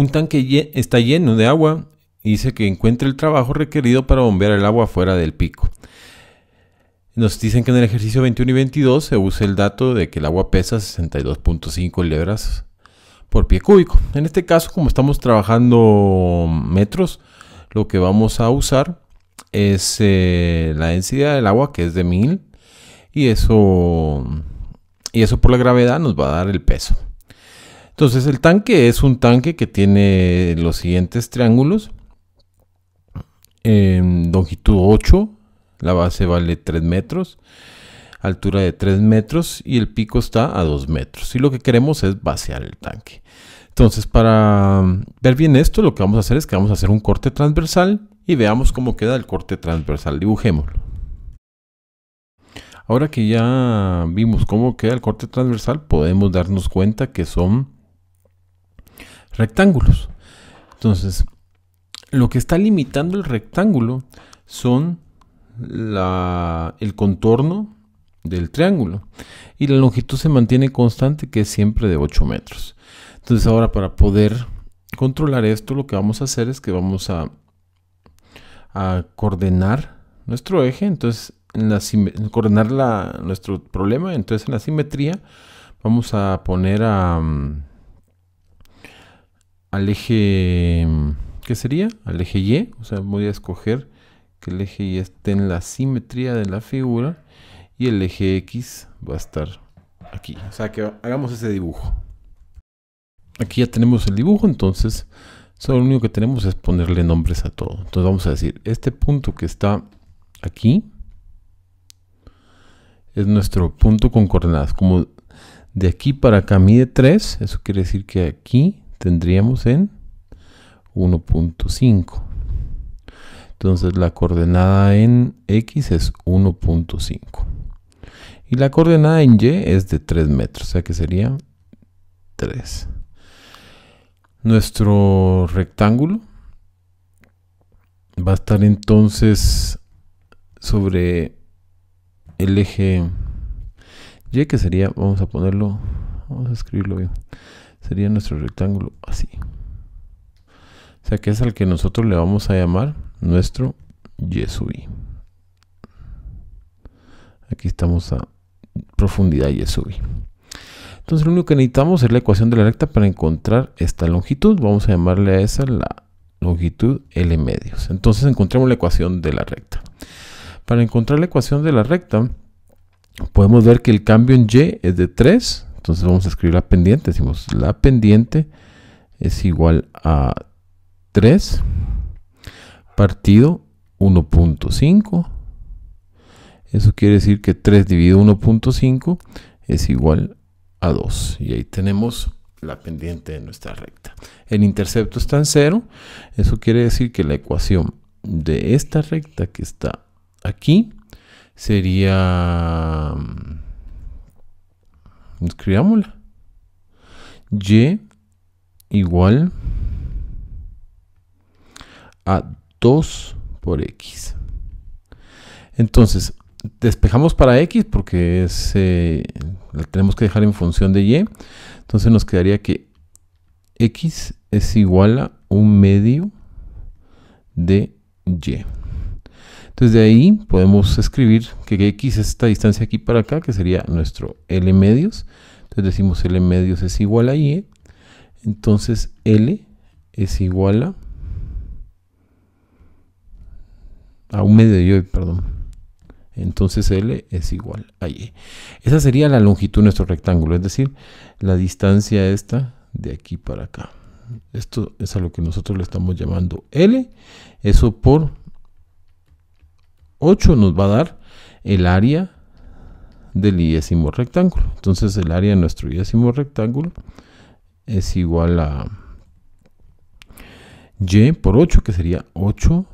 Un tanque está lleno de agua y dice que encuentre el trabajo requerido para bombear el agua fuera del pico. Nos dicen que en el ejercicio 21 y 22 se usa el dato de que el agua pesa 62.5 libras por pie cúbico. En este caso, como estamos trabajando metros, lo que vamos a usar es eh, la densidad del agua que es de 1000 y eso y eso por la gravedad nos va a dar el peso. Entonces el tanque es un tanque que tiene los siguientes triángulos. En em, longitud 8, la base vale 3 metros, altura de 3 metros y el pico está a 2 metros. Y lo que queremos es vaciar el tanque. Entonces para mm, ver bien esto lo que vamos a hacer es que vamos a hacer un corte transversal y veamos cómo queda el corte transversal. Dibujémoslo. Ahora que ya vimos cómo queda el corte transversal, podemos darnos cuenta que son rectángulos. Entonces, lo que está limitando el rectángulo son el contorno del triángulo y la longitud se mantiene constante que es siempre de 8 metros. Entonces ahora para poder controlar esto lo que vamos a hacer es que vamos a, a coordenar nuestro eje, entonces en la, coordenar nuestro problema, entonces en la simetría vamos a poner a... Mm, al eje, mm, ¿qué sería? Al eje Y, o sea, voy a escoger que el eje Y esté en la simetría de la figura y el eje X va a estar aquí. O sea, que hagamos ese dibujo. Aquí ya tenemos el dibujo, entonces solo lo único que tenemos es ponerle nombres a todo. Entonces vamos a decir, este punto que está aquí es nuestro punto con coordenadas. Como de aquí para acá mide 3, eso quiere decir que aquí tendríamos en 1.5. Entonces la coordenada en X es 1.5. Y la coordenada en Y es de 3 metros, o sea que sería 3. Nuestro rectángulo va a estar entonces sobre el eje Y, que sería, vamos a ponerlo, vamos a escribirlo bien, sería nuestro rectángulo así. O sea que es al que nosotros le vamos a llamar nuestro Y sub i. Aquí estamos a profundidad Y sub i. Entonces lo único que necesitamos es la ecuación de la recta para encontrar esta longitud. Vamos a llamarle a esa la longitud L medios. Entonces encontramos la ecuación de la recta. Para encontrar la ecuación de la recta, podemos ver que el cambio en Y es de 3 entonces vamos a escribir la pendiente. Decimos la pendiente es igual a 3 partido 1.5. Eso quiere decir que 3 dividido 1.5 es igual a 2. Y ahí tenemos la pendiente de nuestra recta. El intercepto está en 0. Eso quiere decir que la ecuación de esta recta que está aquí sería Escribámosla. Y igual a 2 por x. Entonces, despejamos para x porque es, eh, la tenemos que dejar en función de y. Entonces nos quedaría que x es igual a un medio de y de ahí podemos escribir que x es esta distancia aquí para acá, que sería nuestro L medios. Entonces decimos L medios es igual a Y. Entonces L es igual a... A un medio de Y, perdón. Entonces L es igual a Y. Esa sería la longitud de nuestro rectángulo, es decir, la distancia esta de aquí para acá. Esto es a lo que nosotros le estamos llamando L, eso por 8 nos va a dar el área del yésimo rectángulo. Entonces el área de nuestro yésimo rectángulo es igual a y por 8, que sería 8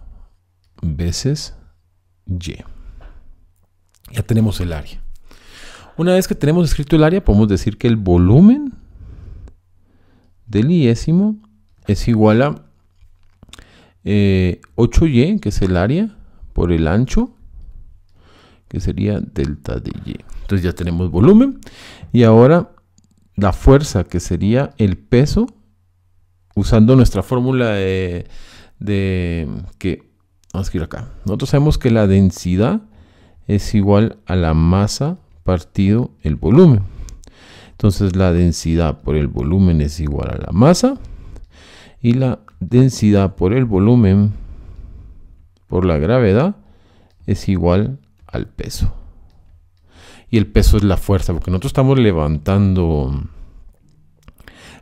veces y. Ya tenemos el área. Una vez que tenemos escrito el área, podemos decir que el volumen del iésimo es igual a 8y, eh, que es el área, por el ancho, que sería delta de Y. Entonces ya tenemos volumen. Y ahora la fuerza, que sería el peso, usando nuestra fórmula de, que, vamos a ir acá. Nosotros sabemos que la densidad es igual a la masa partido el volumen. Entonces la densidad por el volumen es igual a la masa y la densidad por el volumen por la gravedad es igual al peso. Y el peso es la fuerza, porque nosotros estamos levantando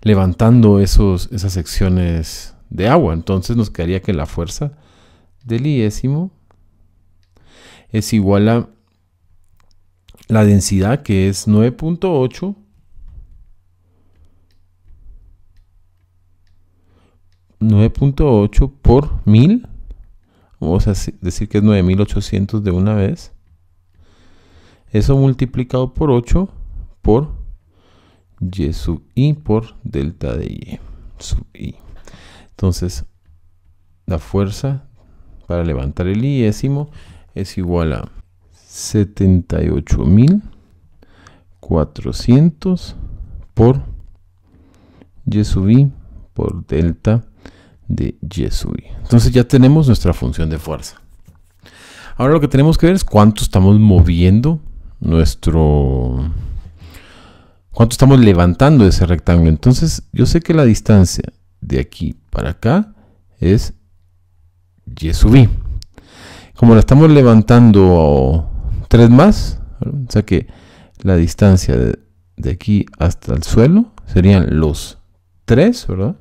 levantando esos, esas secciones de agua. Entonces nos quedaría que la fuerza del iésimo es igual a la densidad que es 9.8 9.8 por mil vamos a decir que es 9800 de una vez. Eso multiplicado por 8 por y sub i por delta de y sub i. Entonces, la fuerza para levantar el iésimo es igual a 78.400 por y sub i por delta de subí Entonces ya tenemos nuestra función de fuerza. Ahora lo que tenemos que ver es cuánto estamos moviendo nuestro... cuánto estamos levantando ese rectángulo. Entonces yo sé que la distancia de aquí para acá es subí Como la estamos levantando tres más, o sea que la distancia de, de aquí hasta el suelo serían los tres ¿verdad?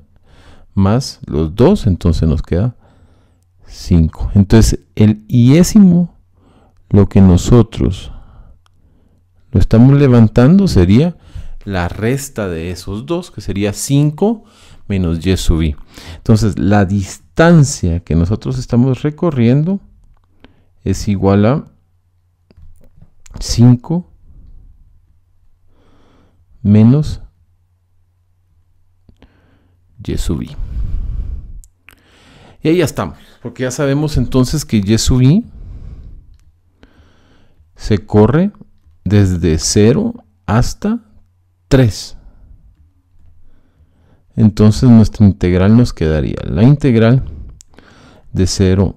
más los dos, entonces nos queda 5. Entonces el yésimo, lo que nosotros lo estamos levantando sería la resta de esos dos, que sería 5 menos y sub i. Entonces la distancia que nosotros estamos recorriendo es igual a 5 menos subí Y ahí ya estamos, porque ya sabemos entonces que y subí se corre desde 0 hasta 3. Entonces nuestra integral nos quedaría la integral de 0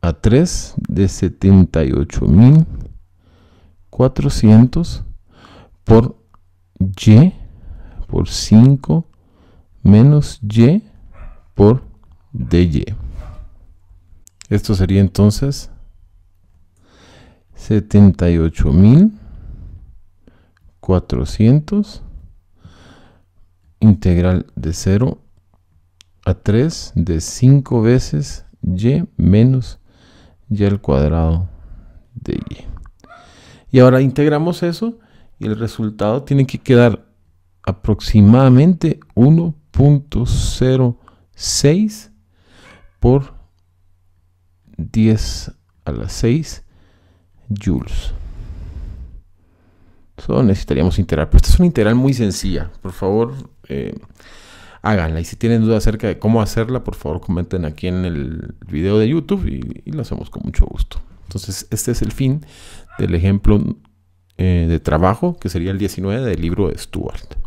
a 3 de 78.400 por y por 5 menos y por dy. Esto sería entonces 78.400 integral de 0 a 3 de 5 veces y menos y al cuadrado de y. Y ahora integramos eso y el resultado tiene que quedar aproximadamente 1 0.06 por 10 a la 6 joules. Solo necesitaríamos integrar. Pero esta es una integral muy sencilla. Por favor, eh, háganla. Y si tienen dudas acerca de cómo hacerla, por favor comenten aquí en el video de YouTube y, lo hacemos con mucho gusto. Entonces, este es el fin del ejemplo eh, de trabajo, que sería el 19 del libro de Stuart.